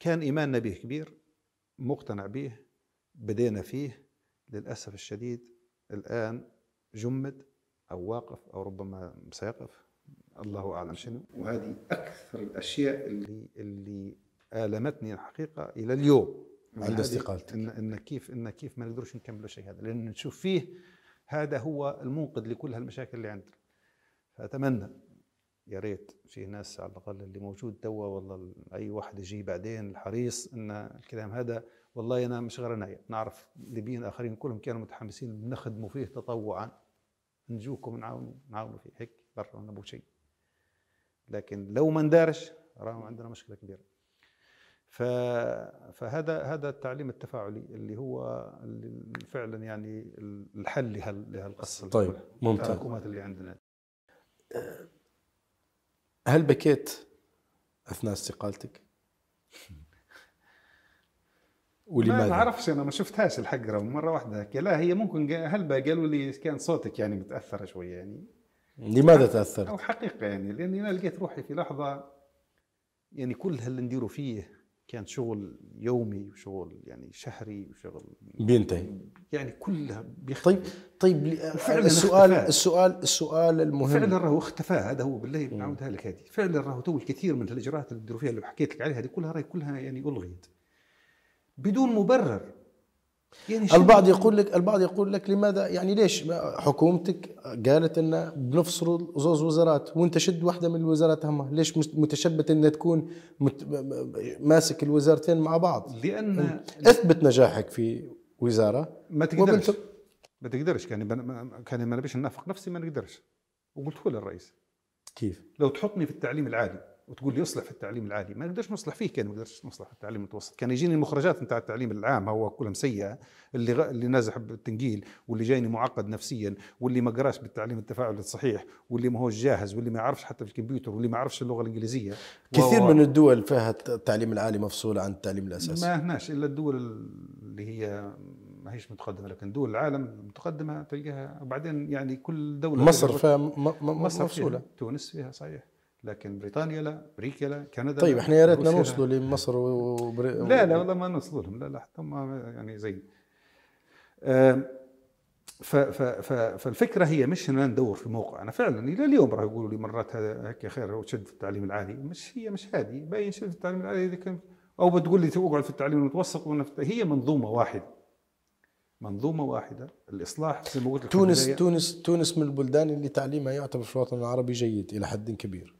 كان ايماننا به كبير مقتنع به بدينا فيه للاسف الشديد الان جمد او واقف او ربما سيقف الله اعلم شنو وهذه اكثر الاشياء اللي اللي المتني آه، الحقيقه الى اليوم عند استقالتك إن, ان كيف ان كيف ما نقدرش نكملوا شيء هذا لان نشوف فيه هذا هو المنقذ لكل هالمشاكل اللي عندنا فاتمنى يا ريت في ناس على الاقل اللي موجود توا والله اي واحد يجي بعدين الحريص ان الكلام هذا والله انا مش غير انايا نعرف ليبيين اخرين كلهم كانوا متحمسين نخدموا فيه تطوعا نجوكم نعاونوا نعاونوا فيه هيك برا ما شيء لكن لو ما ندارش راهو عندنا مشكله كبيره فهذا هذا التعليم التفاعلي اللي هو اللي فعلا يعني الحل لهالقصه طيب ممتاز الحكومات اللي عندنا أه، هل بكيت اثناء استقالتك؟ [LAUGHS] ولماذا؟ ما بعرفش انا ما شفتهاش الحقره مره واحده لا هي ممكن هل قالوا لي كان صوتك يعني متاثر شويه يعني لماذا تاثرت؟ او حقيقه يعني لاني انا لقيت روحي في لحظه يعني كل اللي نديره فيه كان شغل يومي وشغل يعني شهري وشغل بينتهي يعني كلها بيختفي طيب طيب السؤال اختفى. السؤال السؤال المهم فعلا راهو اختفى هذا هو بالله بنعاودها لك هذه فعلا راهو تو الكثير من الاجراءات اللي فيها اللي حكيت لك عليها هذه كلها راهي كلها يعني الغيت بدون مبرر يعني البعض يقول لك البعض يقول لك لماذا يعني ليش حكومتك قالت ان بنفصلوا زوز وزارات وانت شد واحده من الوزارات هما ليش متشبت انها تكون ماسك الوزارتين مع بعض لان اثبت نجاحك في وزاره ما تقدرش ما تقدرش كان كان ما نبيش ننافق نفسي ما نقدرش وقلت له للرئيس كيف لو تحطني في التعليم العالي وتقول لي اصلح في التعليم العالي ما نقدرش نصلح فيه كان ما نقدرش نصلح في التعليم المتوسط كان يجيني المخرجات نتاع التعليم العام هو كلهم سيئه اللي غ... اللي نازح بالتنقيل واللي جايني معقد نفسيا واللي ما قراش بالتعليم التفاعلي الصحيح واللي ما هوش جاهز واللي ما يعرفش حتى في الكمبيوتر واللي ما يعرفش اللغه الانجليزيه كثير وهو... من الدول فيها التعليم العالي مفصول عن التعليم الاساسي ما هناش الا الدول اللي هي ما هيش متقدمه لكن دول العالم متقدمه تلقاها وبعدين يعني كل دوله مصر فيها م... م... مصر مفصوله فيها. تونس فيها صحيح لكن بريطانيا لا امريكا لا كندا طيب احنا يا ريتنا نوصلوا لمصر وبري... لا لا والله ما نوصلوا لهم لا لا حتى هم يعني زي آه، ف ف ف فالفكره هي مش ان ندور في موقع انا فعلا الى اليوم راح يقولوا لي مرات هذا هيك خير هو شد في التعليم العالي مش هي مش هذه باين شد في التعليم العالي اذا كان او بتقول لي اقعد في التعليم المتوسط ونفت... هي منظومه واحده منظومه واحده الاصلاح زي ما قلت تونس تونس تونس من البلدان اللي تعليمها يعتبر في الوطن العربي جيد الى حد كبير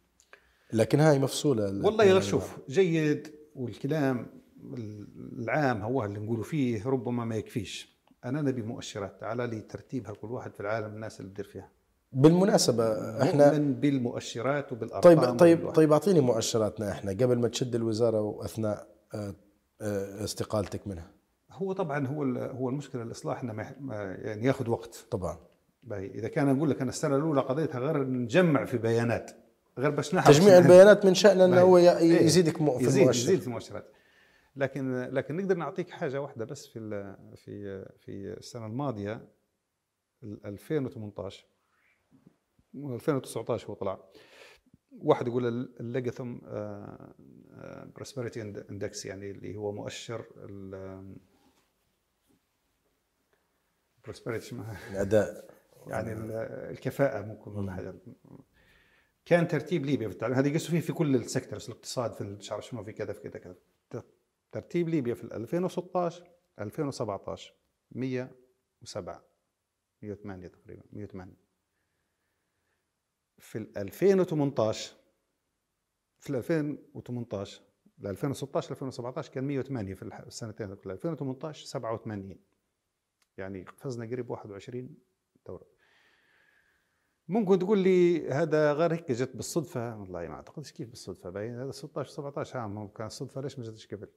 لكن هاي مفصوله والله يا يعني شوف جيد والكلام العام هو اللي نقولوا فيه ربما ما يكفيش انا نبي مؤشرات على لي ترتيبها كل واحد في العالم الناس اللي تدير فيها بالمناسبه احنا من بالمؤشرات وبالارقام طيب طيب طيب اعطيني مؤشراتنا احنا قبل ما تشد الوزاره واثناء آه، آه، استقالتك منها هو طبعا هو هو المشكله الاصلاح انه يعني ياخذ وقت طبعا اذا كان اقول لك انا السنه الاولى قضيتها غير نجمع في بيانات غير باش نحرص تجميع البيانات من شأنه انه هو إيه، يزيدك في المؤشرات يزيد في المؤشرات لكن لكن نقدر نعطيك حاجه واحده بس في في في السنه الماضيه 2018 2019 هو طلع واحد يقول الليجاثم برسبريتي اندكس يعني اللي هو مؤشر برسبريتي الاداء يعني الكفاءه ممكن حاجه كان ترتيب ليبيا في التعليم هذه فيه في كل السيكتورز الاقتصاد في مش عارف شنو في كذا في كذا كذا ترتيب ليبيا في 2016 2017 107 108 تقريبا 108 في 2018 في 2018 ل 2016 2017 كان 108 في السنتين 2018 87 يعني قفزنا قريب 21 دوره ممكن تقول لي هذا غير هيك جت بالصدفه والله ما اعتقدش كيف بالصدفه باين هذا 16 17 عام كان الصدفه ليش ما جاتش قبل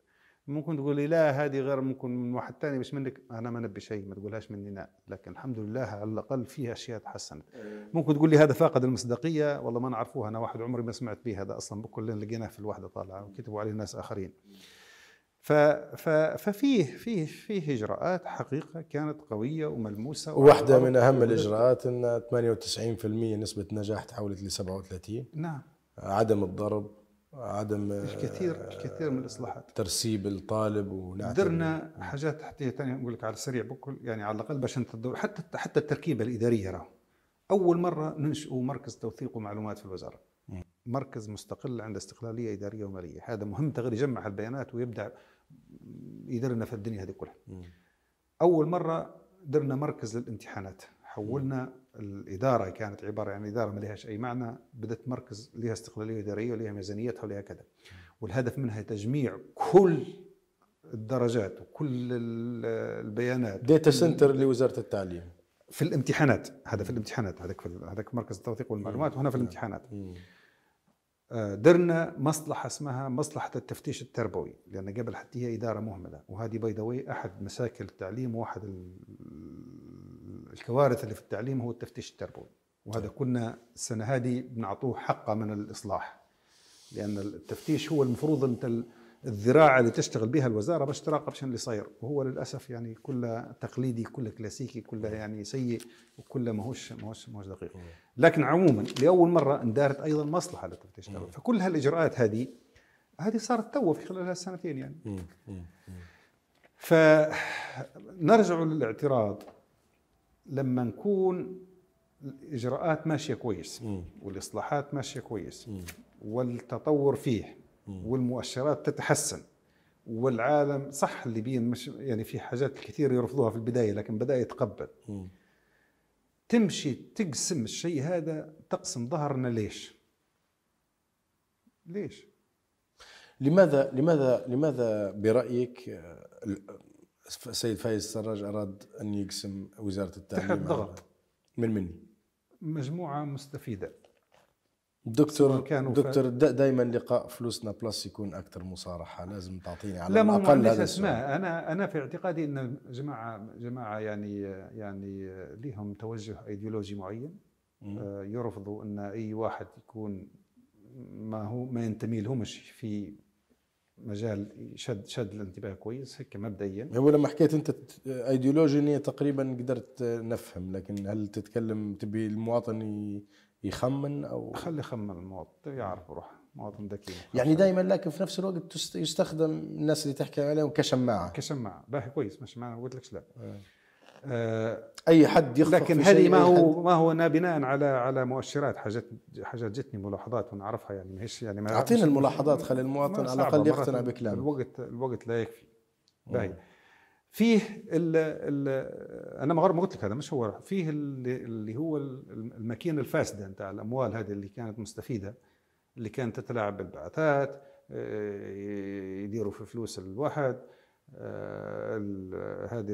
ممكن تقول لي لا هذه غير ممكن من واحد ثاني مش منك انا ما نبي شيء ما تقولهاش مني لا لكن الحمد لله على الاقل فيها اشياء تحسنت إيه. ممكن تقول لي هذا فاقد المصداقيه والله ما نعرفوه انا واحد عمري ما سمعت به هذا اصلا بكل لقيناه في الوحده طالعه وكتبوا عليه ناس اخرين إيه. ففيه فيه فيه اجراءات حقيقه كانت قويه وملموسه واحده من اهم الاجراءات ان 98% نسبه نجاح تحولت ل 37 نعم عدم الضرب عدم الكثير الكثير من الاصلاحات ترسيب الطالب ونعتبر درنا حاجات تحتيه ثانيه نقول لك على السريع بكل يعني على الاقل باش انت حتى حتى التركيبه الاداريه راه اول مره ننشئ مركز توثيق ومعلومات في الوزاره مركز مستقل عنده استقلاليه اداريه وماليه، هذا مهم تغير يجمع البيانات ويبدا يدير لنا في الدنيا هذه كلها. اول مره درنا مركز للامتحانات، حولنا الاداره كانت عباره عن اداره ما لهاش اي معنى، بدات مركز لها استقلاليه اداريه ولها ميزانيتها ولها كذا. والهدف منها تجميع كل الدرجات وكل البيانات داتا سنتر لوزاره التعليم في الامتحانات هذا في الامتحانات هذاك هذاك مركز التوثيق والمعلومات وهنا في الامتحانات درنا مصلحة اسمها مصلحة التفتيش التربوي لأن قبل حتى هي إدارة مهملة وهذه باي ذا أحد مشاكل التعليم وأحد الكوارث اللي في التعليم هو التفتيش التربوي وهذا نعم. كنا السنة هذه بنعطوه حقه من الإصلاح لأن التفتيش هو المفروض أنت الذراع اللي تشتغل بها الوزاره باش تراقب شنو اللي صاير وهو للاسف يعني كله تقليدي كله كلاسيكي كله نعم. يعني سيء وكله ماهوش ماهوش ماهوش دقيق نعم. لكن عموما لاول مره اندارت ايضا مصلحه للتفتيش نعم. فكل هالاجراءات هذه هذه صارت تو في خلال هالسنتين يعني فنرجع للاعتراض لما نكون الاجراءات ماشيه كويس والاصلاحات ماشيه كويس والتطور فيه والمؤشرات تتحسن والعالم صح الليبيين مش يعني في حاجات كثير يرفضوها في البدايه لكن بدا يتقبل م. تمشي تقسم الشيء هذا تقسم ظهرنا ليش؟ ليش؟ لماذا لماذا لماذا برايك آه، السيد فايز السراج اراد ان يقسم وزاره التعليم تحت ضغط من مني؟ مجموعه مستفيده دكتور دكتور دائما لقاء فلوسنا بلس يكون اكثر مصارحه لازم تعطيني على لا الاقل هذا اسماء انا انا في اعتقادي ان جماعه جماعه يعني يعني لهم توجه ايديولوجي معين آه، يرفضوا ان اي واحد يكون ما هو ما ينتمي لهمش في مجال شد شد الانتباه كويس هيك مبدئيا هو يعني لما حكيت انت ايديولوجي تقريبا قدرت نفهم لكن هل تتكلم تبي المواطن يخمن او خلي يخمن المواطن يعرف روحه مواطن ذكي يعني دائما لكن في نفس الوقت يستخدم الناس اللي تحكي عليهم كشماعه كشماعه باهي كويس مش ما قلت لكش لا آه. آه اي حد يخطئ لكن هذه ما هو ما هو بناء على على مؤشرات حاجات حاجات جتني ملاحظات ونعرفها يعني ماهيش يعني ما اعطينا الملاحظات خلي المواطن على الاقل يقتنع بكلامك الوقت الوقت لا يكفي باهي فيه ال ال انا ما قلت لك هذا مش هو فيه اللي هو الماكينه الفاسده نتاع الاموال هذه اللي كانت مستفيده اللي كانت تتلاعب بالبعثات آه، يديروا في فلوس الواحد آه، هذه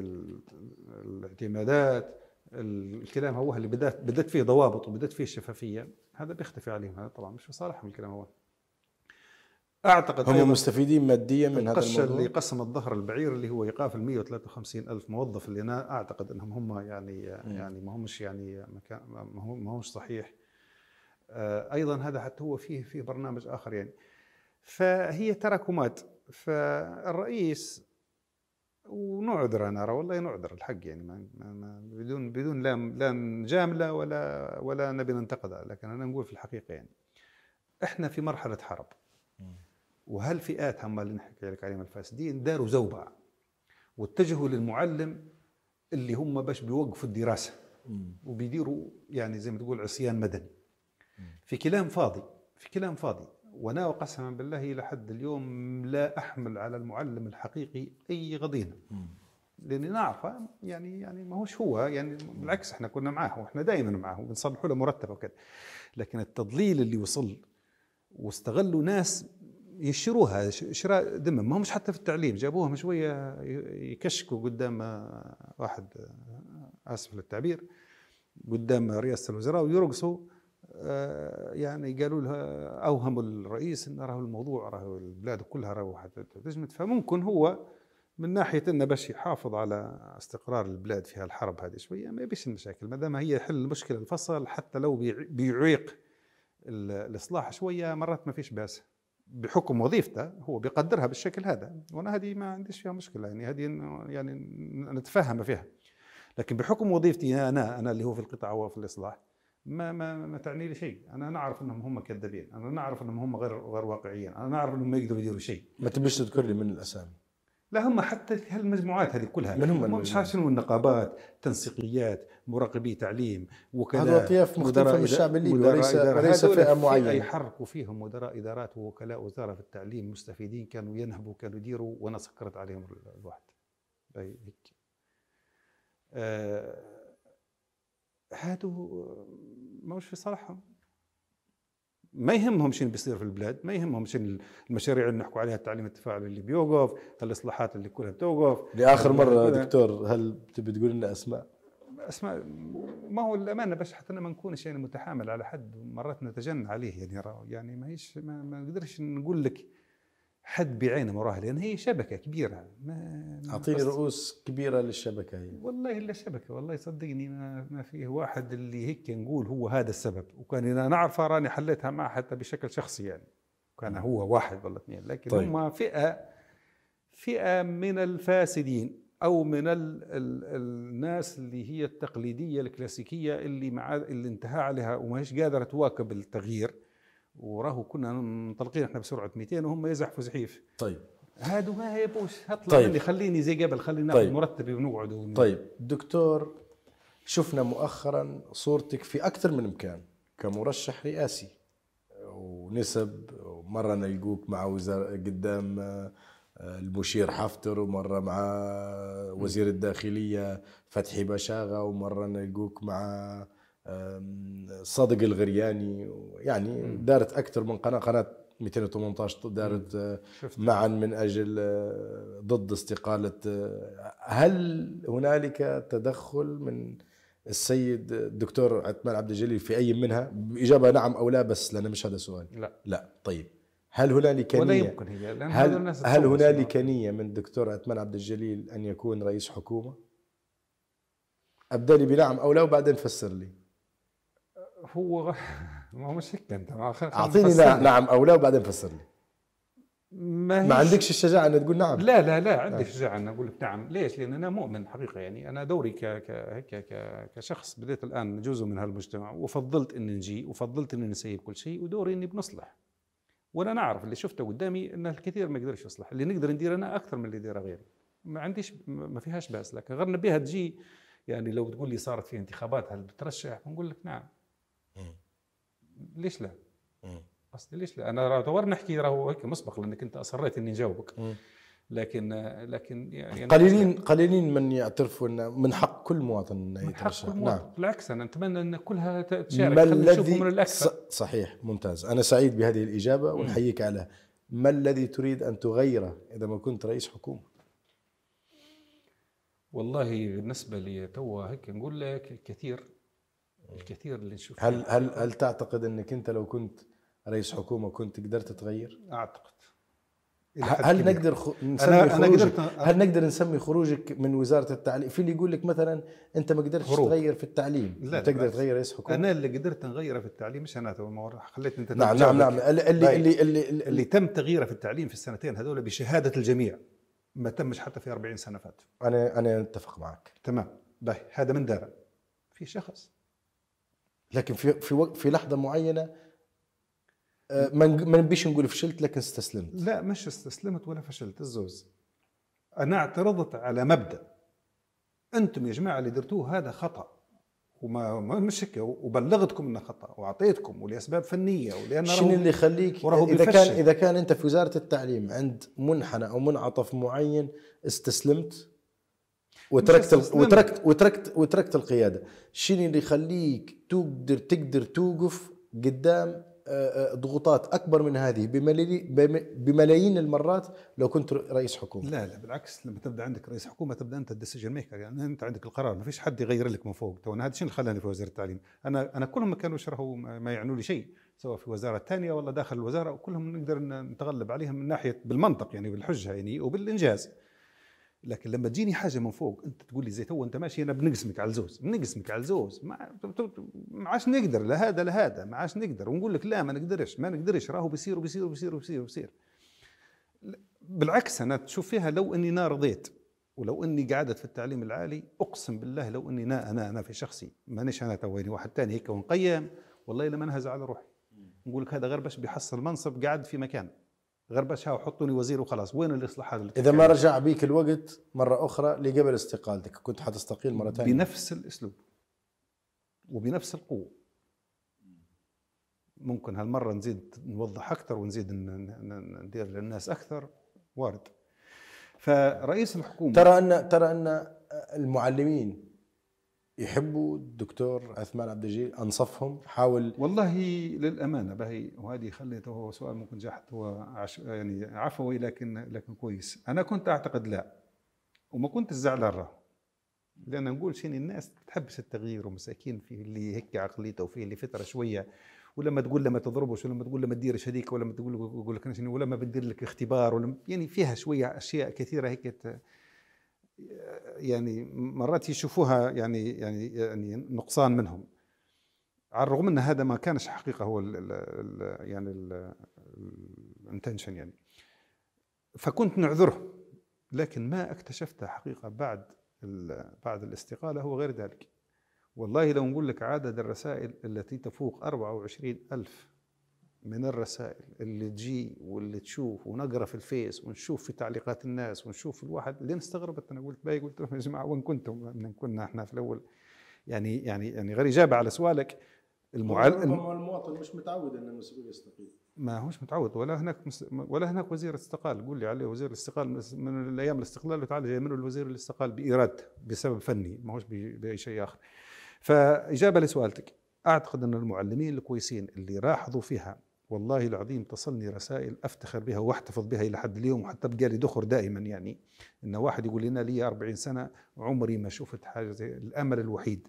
الاعتمادات الكلام هو اللي بدات بدات فيه ضوابط وبدات فيه شفافيه هذا بيختفي عليهم هذا طبعا مش في صالحهم الكلام هو اعتقد هم مستفيدين ماديا من هذا الموضوع اللي قسم الظهر البعير اللي هو ايقاف ال 153 الف موظف اللي انا اعتقد انهم هم يعني يعني ما همش يعني ما هو ما همش صحيح آه، ايضا هذا حتى هو فيه فيه برنامج اخر يعني فهي تراكمات فالرئيس ونعذر انا ارى والله نعذر الحق يعني ما ما بدون بدون لا لا نجامله ولا ولا نبي ننتقده لكن انا نقول في الحقيقه يعني احنا في مرحله حرب وهالفئات اللي نحكي لك عليهم الفاسدين داروا زوبع واتجهوا للمعلم اللي هم باش بيوقفوا الدراسه وبيديروا يعني زي ما تقول عصيان مدني في كلام فاضي في كلام فاضي وانا قسما بالله الى حد اليوم لا احمل على المعلم الحقيقي اي غضينه لاني نعرفه يعني يعني ماهوش هو يعني بالعكس احنا كنا معاه واحنا دائما معاه وبنصلحوا له مرتب وكذا لكن التضليل اللي وصل واستغلوا ناس يشروها شراء ذمم ما همش حتى في التعليم جابوهم شويه يكشكوا قدام آه، واحد آه، اسف للتعبير قدام رئاسه الوزراء ويرقصوا آه، يعني قالوا لها اوهموا الرئيس ان راهو الموضوع راهو البلاد كلها راهو حتى فممكن هو من ناحيه انه باش يحافظ على استقرار البلاد في هالحرب هذه شويه ما يبيش المشاكل ما دام هي حل المشكله الفصل حتى لو بيعيق الاصلاح شويه مرات ما فيش باس بحكم وظيفته هو بيقدرها بالشكل هذا وانا هذه ما عنديش فيها مشكله يعني هذه يعني نتفاهم فيها لكن بحكم وظيفتي انا انا اللي هو في القطاع وفي الاصلاح ما ما ما تعني لي شيء انا نعرف انهم هم كذابين انا نعرف انهم هم غير غير واقعيين انا نعرف انهم ما يقدروا يديروا شيء ما تبيش تذكر لي من الاسامي لا هم حتى في هالمجموعات هذه كلها من هم مش شنو النقابات تنسيقيات مراقبي تعليم وكلاء هذول اطياف مختلفه من الشعب الليبي وليس وليس فئه معينه يحركوا فيهم مدراء ادارات ووكلاء وزاره في التعليم مستفيدين كانوا ينهبوا كانوا يديروا وانا سكرت عليهم الواحد هيك آه هادو ماهوش في صالحهم ما يهمهم شنو بيصير في البلاد ما يهمهم شنو المشاريع اللي نحكوا عليها التعليم التفاعلي اللي بيوقف الاصلاحات اللي كلها بتوقف لاخر مره دكتور هل تبي تقول لنا اسماء اسماء ما هو الامانه بس حتى ما نكونش يعني متحامل على حد مرات نتجن عليه يعني يعني ما هيش ما, ما نقدرش نقول لك حد بعينه وراها لان يعني هي شبكه كبيره ما اعطيني رؤوس كبيره للشبكه هي والله الا شبكه والله صدقني ما, ما فيه واحد اللي هيك نقول هو هذا السبب وكان انا نعرفه راني حليتها معه حتى بشكل شخصي يعني كان نعم. هو واحد ولا اثنين لكن طيب. هم فئه فئه من الفاسدين او من الـ الـ الناس اللي هي التقليديه الكلاسيكيه اللي مع اللي انتهى عليها هيش قادره تواكب التغيير وراهو كنا منطلقين احنا بسرعه 200 وهم يزحفوا زحيف طيب هادو ما يبوش هطلع طيب. اللي خليني زي قبل خليني ناخذ طيب. مرتبي ونقعد ون... طيب دكتور شفنا مؤخرا صورتك في اكثر من مكان كمرشح رئاسي ونسب مره نلقوك مع وزارة قدام آه، المشير حفتر ومره مع وزير الداخليه فتحي بشاغه ومره نلقوك مع صادق الغرياني يعني دارت اكثر من قناه قناه 218 دارت معا من اجل أه، ضد استقاله أه، هل هنالك تدخل من السيد الدكتور عثمان عبد الجليل في اي منها باجابه نعم او لا بس لان مش هذا سؤال لا لا طيب هل هنالك نيه ولا يمكن هي لأن هل الناس هل هنالك نيه من الدكتور عثمان عبد الجليل ان يكون رئيس حكومه؟ ابدا لي بنعم او لا وبعدين فسر لي هو [LAUGHS] ما هو مش هيك انت اعطيني لا نعم او لا وبعدين فسر لي ما, ما عندكش الشجاعه ان تقول نعم لا لا لا عندي الشجاعه آه. ان اقول لك نعم ليش؟ لان انا مؤمن حقيقه يعني انا دوري ك ك هيك كشخص بديت الان جزء من هالمجتمع وفضلت اني نجي وفضلت اني نسيب كل شيء ودوري اني بنصلح وانا نعرف اللي شفته قدامي ان الكثير ما يقدرش يصلح اللي نقدر ندير انا اكثر من اللي يديره غيري ما عنديش ما فيهاش باس لك غير نبيها تجي يعني لو تقول لي صارت في انتخابات هل بترشح؟ نقول لك نعم ليش لا؟ قصدي ليش لا؟ انا دور نحكي راهو هيك مسبق لانك انت اصريت اني نجاوبك لكن لكن يعني قليلين قليلين من يعترفوا ان من حق كل مواطن انه يترشح نعم بالعكس انا اتمنى ان كلها تشارك ما الذي من الاكثر صحيح ممتاز انا سعيد بهذه الاجابه ونحييك عليها ما الذي تريد ان تغيره اذا ما كنت رئيس حكومه؟ والله بالنسبه لي تو هيك نقول لك كثير الكثير اللي نشوفه هل هل هل تعتقد انك انت لو كنت رئيس حكومه كنت قدرت تغير؟ اعتقد هل نقدر خ... نسمي أنا خروجك أنا قدرت... هل نقدر نسمي خروجك من وزاره التعليم في اللي يقول لك مثلا انت ما قدرتش تغير في التعليم لا تقدر تغير رئيس حكومه انا اللي قدرت نغيره في التعليم مش انا خليت انت نعم نعم نعم اللي اللي, طيب. اللي اللي اللي تم تغييره في التعليم في السنتين هذول بشهاده الجميع ما تمش حتى في 40 سنه فاتوا انا انا اتفق معك تمام هذا من دار في شخص لكن في في في لحظه معينه آه، ما ما نبيش نقول فشلت لكن استسلمت لا مش استسلمت ولا فشلت الزوز انا اعترضت على مبدا انتم يا جماعه اللي درتوه هذا خطا وما مش هيك وبلغتكم انه خطا واعطيتكم ولاسباب فنيه ولان شنو اللي يخليك اذا كان اذا كان انت في وزاره التعليم عند منحنى او منعطف معين استسلمت وتركت ال... وتركت وتركت وتركت القياده شنو اللي يخليك تقدر تقدر توقف قدام آه، آه، ضغوطات اكبر من هذه بملايين المرات لو كنت رئيس حكومه لا لا بالعكس لما تبدا عندك رئيس حكومه تبدا انت الديسيجن ميكر يعني انت عندك القرار ما فيش حد يغير لك من فوق تو انا هذا الشيء اللي خلاني في وزاره التعليم انا انا كلهم ما كانوا يشرحوا ما يعنوا لي شيء سواء في وزاره ثانيه ولا داخل الوزاره وكلهم نقدر نتغلب عليهم من ناحيه بالمنطق يعني بالحجه يعني وبالانجاز لكن لما تجيني حاجه من فوق انت تقول لي زي تو انت ماشي انا بنقسمك على الزوز بنقسمك على الزوز ما, عادش نقدر لا هذا لا هذا ما عادش نقدر ونقول لك لا ما نقدرش ما نقدرش راهو بيصير وبيصير وبيصير وبيصير وبيصير بالعكس انا تشوف فيها لو اني انا رضيت ولو اني قعدت في التعليم العالي اقسم بالله لو اني انا انا انا في شخصي مانيش انا تويني واحد ثاني هيك ونقيم والله لما انهز على روحي نقول لك هذا غير باش بيحصل منصب قاعد في مكان غربشها وحطوني وزير وخلاص وين الاصلاحات اللي اذا ما رجع بيك الوقت مره اخرى لقبل استقالتك كنت حتستقيل مره ثانيه بنفس الاسلوب وبنفس القوه ممكن هالمره نزيد نوضح اكثر ونزيد ندير للناس اكثر وارد فرئيس الحكومه ترى ان ترى ان المعلمين يحبوا الدكتور عثمان عبد الجليل انصفهم حاول والله للامانه بهي وهذه خليته هو سؤال ممكن جحت هو يعني عفوي لكن لكن كويس انا كنت اعتقد لا وما كنت زعلان راه لان نقول شين الناس تحبس التغيير ومساكين فيه اللي هيك عقليته وفيه اللي فتره شويه ولما تقول له ما تضربش ولما تقول له ما تديرش هذيك ولما تقول له لك ولما بدير لك اختبار ولما يعني فيها شويه اشياء كثيره هيك يعني مرات يشوفوها يعني يعني يعني نقصان منهم على الرغم ان هذا ما كانش حقيقه هو الـ الـ يعني الانتنشن يعني فكنت نعذره لكن ما اكتشفته حقيقه بعد بعد الاستقاله هو غير ذلك والله لو نقول لك عدد الرسائل التي تفوق 24 ألف من الرسائل اللي تجي واللي تشوف ونقرا في الفيس ونشوف في تعليقات الناس ونشوف الواحد لين استغربت انا قلت باي قلت لهم يا جماعه وين كنتم من كنا احنا في الاول يعني يعني يعني غير اجابه على سؤالك المعلم المواطن مش متعود ان المسؤول يستقيل ما هوش متعود ولا هناك مس... ولا هناك وزير استقال قول لي عليه وزير الاستقال من الايام الاستقلال وتعالى جاي منه الوزير الاستقال بإرادة بسبب فني ما هوش باي شيء اخر فاجابه لسؤالتك اعتقد ان المعلمين الكويسين اللي لاحظوا فيها والله العظيم تصلني رسائل افتخر بها واحتفظ بها الى حد اليوم وحتى بقالي دخر دائما يعني ان واحد يقول لنا لي 40 سنه عمري ما شفت حاجه زي الامل الوحيد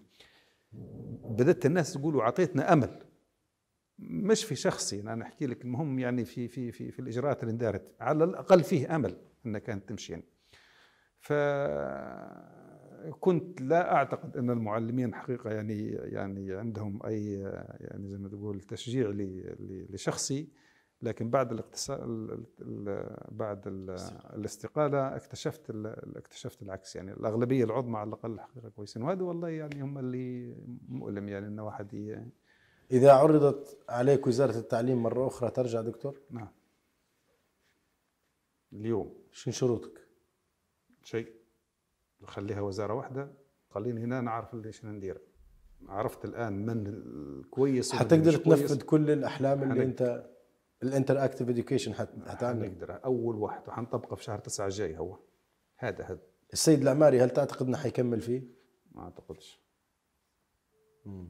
بدات الناس تقولوا اعطيتنا امل مش في شخصي انا نحكي لك المهم يعني في في في في الاجراءات اللي اندارت على الاقل فيه امل انك انت تمشي يعني ف كنت لا اعتقد ان المعلمين حقيقه يعني يعني عندهم اي يعني زي ما تقول تشجيع لشخصي لكن بعد بعد الاستقاله اكتشفت اكتشفت العكس يعني الاغلبيه العظمى على الاقل حقيقه كويسين وهذا والله يعني هم اللي مؤلم يعني ان واحد يعني اذا عرضت عليك وزاره التعليم مره اخرى ترجع دكتور؟ نعم اليوم شنو شروطك؟ شيء نخليها وزاره واحده خليني هنا نعرف اللي شنو ندير عرفت الان من الكويس حتقدر تنفذ كل الاحلام اللي انت الانتر اديوكيشن حتقدر اول واحد وحنطبقه في شهر 9 الجاي هو هذا هذا السيد العماري هل تعتقد انه حيكمل فيه؟ ما اعتقدش مم.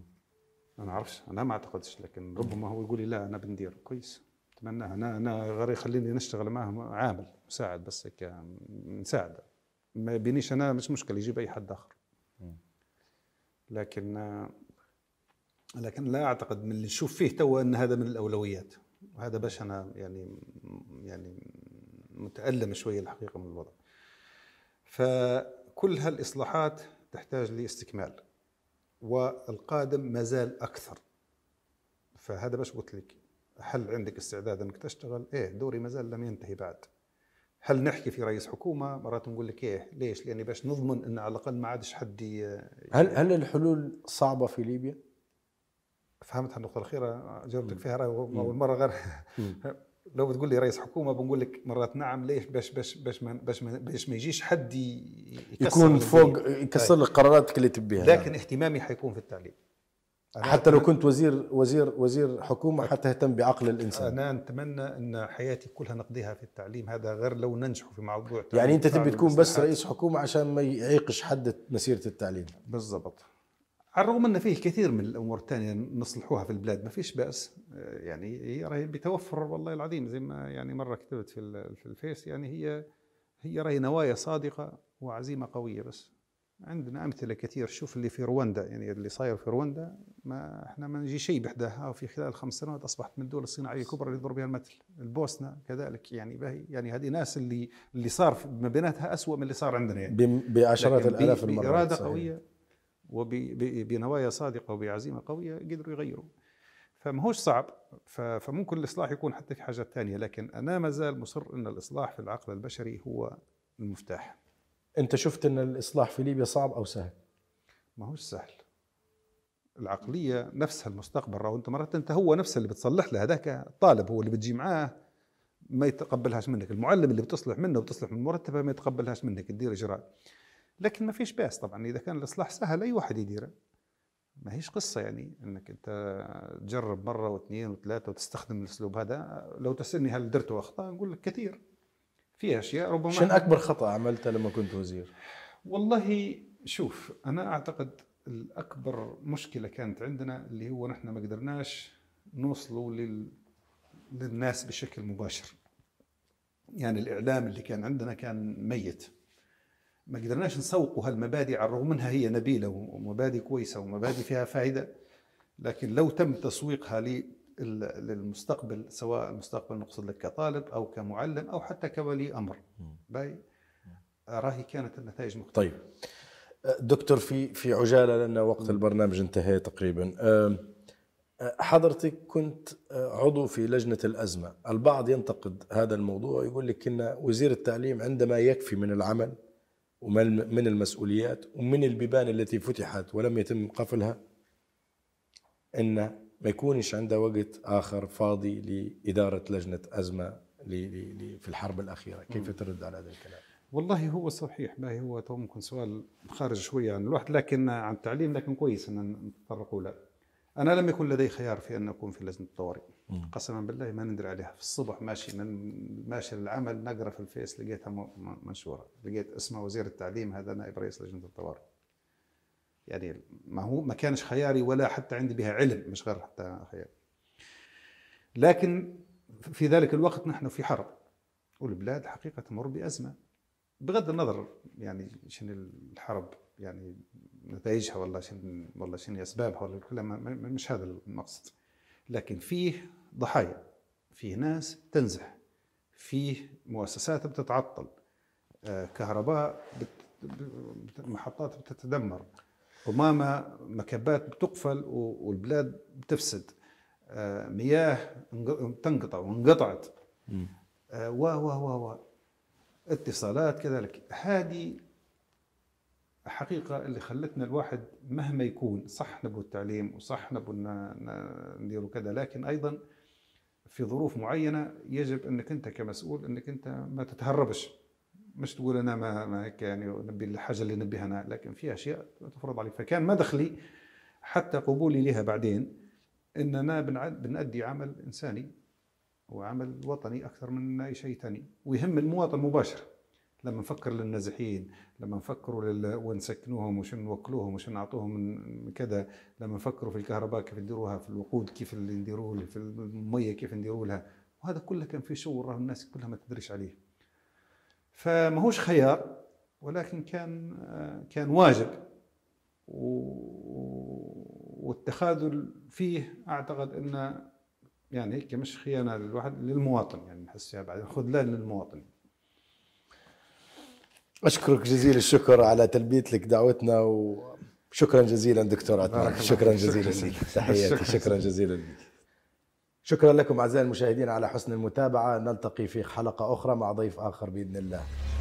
انا اعرفش انا ما اعتقدش لكن ربما هو يقول لي لا انا بندير كويس اتمناه انا انا غير يخليني نشتغل معاه عامل مساعد بس هيك مساعده ما بينيش انا مش مشكل يجيب اي حد اخر لكن لكن لا اعتقد من اللي نشوف فيه توا ان هذا من الاولويات وهذا باش انا يعني يعني متالم شويه الحقيقه من الوضع فكل هالاصلاحات تحتاج لاستكمال والقادم ما زال اكثر فهذا باش قلت لك هل عندك استعداد انك تشتغل؟ ايه دوري ما زال لم ينتهي بعد هل نحكي في رئيس حكومه مرات نقول لك ايه ليش لاني باش نضمن ان على الاقل ما عادش حد هل هل الحلول صعبه في ليبيا فهمت النقطه الاخيره جاوبتك فيها اول مره غير [LAUGHS] لو بتقول لي رئيس حكومه بنقول لك مرات نعم ليش باش باش باش ما باش ما, باش ما يجيش حد يكون فوق طيب. يكسر لك قراراتك اللي تبيها لكن اهتمامي حيكون في التعليم حتى لو كنت وزير وزير وزير حكومه حتى اهتم بعقل الانسان انا اتمنى ان حياتي كلها نقضيها في التعليم هذا غير لو ننجح في موضوع يعني انت تبي تكون بس رئيس حكومه عشان ما يعيقش حد مسيره التعليم بالضبط على الرغم ان فيه كثير من الامور الثانيه نصلحوها في البلاد ما فيش باس آه، يعني هي راهي بتوفر والله العظيم زي ما يعني مره كتبت في الفيس يعني هي هي راهي نوايا صادقه وعزيمه قويه بس عندنا امثله كثير شوف اللي في رواندا يعني اللي صاير في رواندا ما احنا ما نجي شيء بحدها وفي خلال خمس سنوات اصبحت من الدول الصناعيه الكبرى اللي يضرب بها المثل البوسنه كذلك يعني باهي يعني هذه ناس اللي اللي صار ما بيناتها اسوء من اللي صار عندنا يعني بعشرات الالاف المرات باراده صحيح. قويه وبنوايا صادقه وبعزيمه قويه قدروا يغيروا فماهوش صعب فممكن الاصلاح يكون حتى في حاجات ثانيه لكن انا ما زال مصر ان الاصلاح في العقل البشري هو المفتاح انت شفت ان الاصلاح في ليبيا صعب او سهل ما هوش سهل العقليه نفسها المستقبل راهو انت مرات انت هو نفسه اللي بتصلح له هذاك الطالب هو اللي بتجي معاه ما يتقبلهاش منك المعلم اللي بتصلح منه وبتصلح من مرتبه ما يتقبلهاش منك تدير اجراء لكن ما فيش باس طبعا اذا كان الاصلاح سهل اي واحد يديره ما هيش قصة يعني انك انت تجرب مرة واثنين وثلاثة وتستخدم الاسلوب هذا لو تسألني هل درته اخطاء نقول لك كثير في اشياء ربما شن اكبر خطا عملته لما كنت وزير؟ والله شوف انا اعتقد الاكبر مشكله كانت عندنا اللي هو نحن ما قدرناش نوصلوا لل... للناس بشكل مباشر. يعني الاعلام اللي كان عندنا كان ميت. ما قدرناش نسوقوا هالمبادئ على الرغم منها هي نبيله ومبادئ كويسه ومبادئ فيها فائده لكن لو تم تسويقها للمستقبل سواء المستقبل نقصد لك كطالب او كمعلم او حتى كولي امر باي راهي كانت النتائج مختلفه طيب دكتور في في عجاله لان وقت البرنامج انتهى تقريبا أه، حضرتك كنت أه، عضو في لجنه الازمه، البعض ينتقد هذا الموضوع يقول لك ان وزير التعليم عندما يكفي من العمل ومن المسؤوليات ومن البيبان التي فتحت ولم يتم قفلها ان ما يكونش عندها وقت اخر فاضي لاداره لجنه ازمه في الحرب الاخيره، كيف ترد على هذا الكلام؟ والله هو صحيح ما هو تو ممكن سؤال خارج شويه عن الوقت لكن عن التعليم لكن كويس ان نتطرقوا له. انا لم يكن لدي خيار في ان اكون في لجنه الطوارئ قسما بالله ما ندري عليها في الصبح ماشي من ماشي للعمل نقرا في الفيس لقيتها منشوره لقيت اسمه وزير التعليم هذا نائب رئيس لجنه الطوارئ يعني ما هو ما كانش خياري ولا حتى عندي بها علم مش غير حتى خيالي لكن في ذلك الوقت نحن في حرب والبلاد حقيقة تمر بأزمة بغض النظر يعني شنو الحرب يعني نتائجها ولا شنو ولا شنو أسبابها ولا الكلام مش هذا المقصد لكن فيه ضحايا فيه ناس تنزح فيه مؤسسات بتتعطل آه، كهرباء بت... محطات بتتدمر وماما مكبات بتقفل والبلاد بتفسد آه، مياه تنقطع وانقطعت آه، و و و و اتصالات كذلك هذه حقيقة اللي خلتنا الواحد مهما يكون صح نبو التعليم وصح نبو نديروا كذا لكن ايضا في ظروف معينه يجب انك انت كمسؤول انك انت ما تتهربش مش تقول انا ما, ما هيك يعني نبي الحاجه اللي نبيها انا لكن في اشياء تفرض عليك فكان مدخلي حتى قبولي لها بعدين اننا بنأدي عمل انساني وعمل وطني اكثر من اي شيء ثاني ويهم المواطن مباشره لما نفكر للنازحين لما نفكروا لل... ونسكنوهم وش نوكلوهم وش نعطوهم من كذا لما نفكروا في الكهرباء كيف نديروها في الوقود كيف نديروه في الميه كيف نديروا لها وهذا كله كان في شغل راه الناس كلها ما تدريش عليه فماهوش خيار ولكن كان كان واجب والتخاذل فيه اعتقد انه يعني هيك مش خيانه للواحد للمواطن يعني نحس فيها بعدين خذلان للمواطن اشكرك جزيل الشكر على تلبيه لك دعوتنا وشكرا جزيلا دكتور عثمان شكرا جزيلا لك تحياتي شكرا جزيلا لك شكرا لكم أعزائي المشاهدين على حسن المتابعة نلتقي في حلقة أخرى مع ضيف آخر بإذن الله